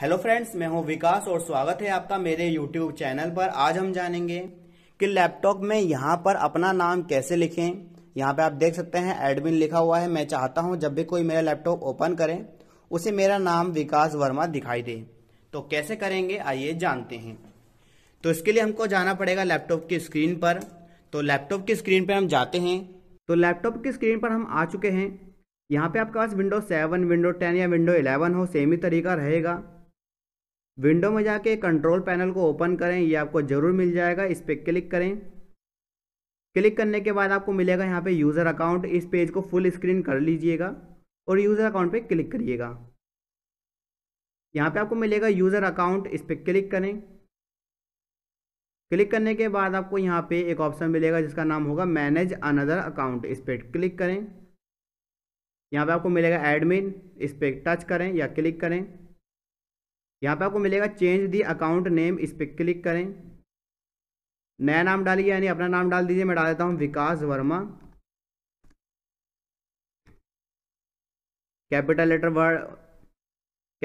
hello friends मैं हूं विकास और स्वागत है आपका मेरे यूट्यूब चैनल पर आज हम जानेंगे कि लैपटॉप में यहां पर अपना नाम कैसे लिखें यहां पे आप देख सकते हैं एडमिन लिखा हुआ है मैं चाहता हूं जब भी कोई मेरा लैपटॉप ओपन करे उसे मेरा नाम विकास वर्मा दिखाई दे तो कैसे करेंगे आइए जानते हैं तो इसके लिए हमको जाना पड़ेगा लैपटॉप की स्क्रीन पर तो लैपटॉप की स्क्रीन पर हम जाते हैं तो लैपटॉप की स्क्रीन पर हम आ चुके हैं यहाँ पे आपके पास विंडो सेवन विंडो टेन या विंडो इलेवन हो सेम ही तरीका रहेगा विंडो में जाके कंट्रोल पैनल को ओपन करें ये आपको ज़रूर मिल जाएगा इस पर क्लिक करें क्लिक करने के बाद आपको मिलेगा यहाँ पे यूज़र अकाउंट इस पेज को फुल स्क्रीन कर लीजिएगा और यूज़र अकाउंट पे क्लिक करिएगा यहाँ पे आपको मिलेगा यूज़र अकाउंट इस पर क्लिक करें क्लिक करने के बाद आपको यहाँ पे एक ऑप्शन मिलेगा जिसका नाम होगा मैनेज अनदर अकाउंट इस पर क्लिक करें यहाँ पे आपको मिलेगा एडमिन इस पर टच करें या क्लिक करें यहाँ पे आपको मिलेगा चेंज दी अकाउंट नेम इस पर क्लिक करें नया नाम डालिए यानी अपना नाम डाल दीजिए मैं डाल देता हूँ Vikas Verma capital letter word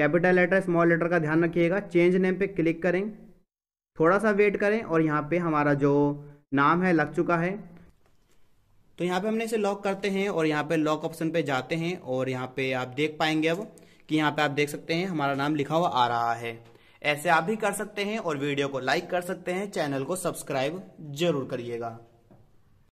capital letter small letter का ध्यान रखिएगा चेंज नेम पे क्लिक करें थोड़ा सा वेट करें और यहाँ पे हमारा जो नाम है लग चुका है तो यहाँ पे हमने इसे लॉक करते हैं और यहाँ पे लॉक ऑप्शन पे जाते हैं और यहाँ पे आप देख पाएंगे अब कि यहाँ पे आप देख सकते हैं हमारा नाम लिखा हुआ आ रहा है ऐसे आप भी कर सकते हैं और वीडियो को लाइक कर सकते हैं चैनल को सब्सक्राइब जरूर करिएगा